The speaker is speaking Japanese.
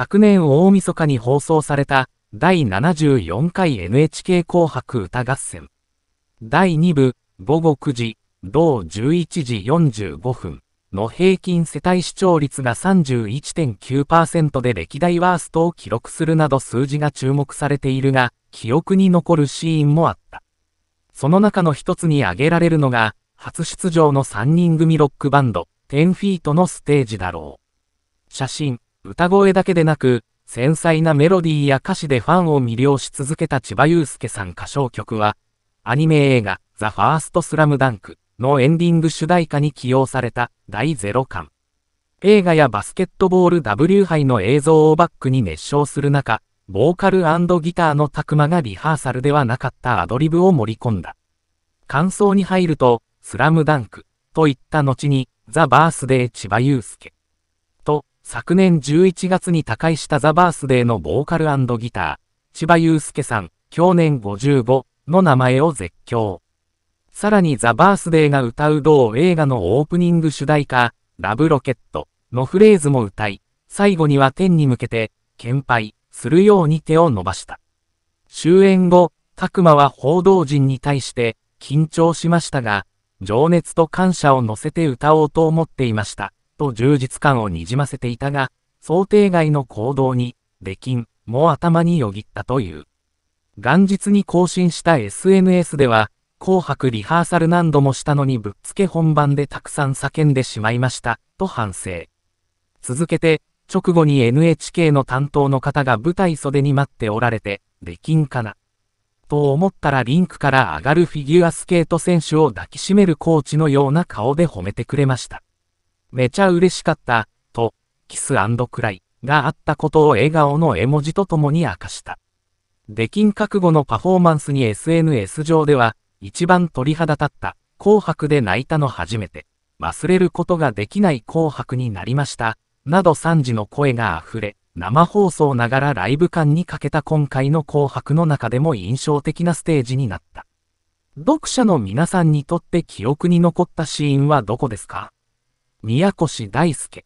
昨年大晦日に放送された第74回 NHK 紅白歌合戦。第2部午後9時、同11時45分の平均世帯視聴率が31.9%で歴代ワーストを記録するなど数字が注目されているが、記憶に残るシーンもあった。その中の一つに挙げられるのが、初出場の3人組ロックバンド、10フィートのステージだろう。写真、歌声だけでなく、繊細なメロディーや歌詞でファンを魅了し続けた千葉雄介さん歌唱曲は、アニメ映画、ザ・ファースト・スラムダンクのエンディング主題歌に起用された第0巻。映画やバスケットボール W 杯の映像をバックに熱唱する中、ボーカルギターのたくがリハーサルではなかったアドリブを盛り込んだ。感想に入ると、スラムダンクといった後に、ザ・バースデー千葉雄介。昨年11月に他界したザ・バースデーのボーカルギター、千葉祐介さん、去年55の名前を絶叫。さらにザ・バースデーが歌う同映画のオープニング主題歌、ラブロケットのフレーズも歌い、最後には天に向けて、献杯するように手を伸ばした。終演後、拓馬は報道陣に対して緊張しましたが、情熱と感謝を乗せて歌おうと思っていました。と充実感をにじませていたが、想定外の行動に、出禁も頭によぎったという。元日に更新した SNS では、紅白リハーサル何度もしたのにぶっつけ本番でたくさん叫んでしまいました、と反省。続けて、直後に NHK の担当の方が舞台袖に待っておられて、出禁かな。と思ったらリンクから上がるフィギュアスケート選手を抱きしめるコーチのような顔で褒めてくれました。めちゃ嬉しかった、と、キスくらいがあったことを笑顔の絵文字とともに明かした。出禁覚悟のパフォーマンスに SNS 上では、一番鳥肌立った、紅白で泣いたの初めて、忘れることができない紅白になりました、など3時の声が溢れ、生放送ながらライブ感に欠けた今回の紅白の中でも印象的なステージになった。読者の皆さんにとって記憶に残ったシーンはどこですか宮越大輔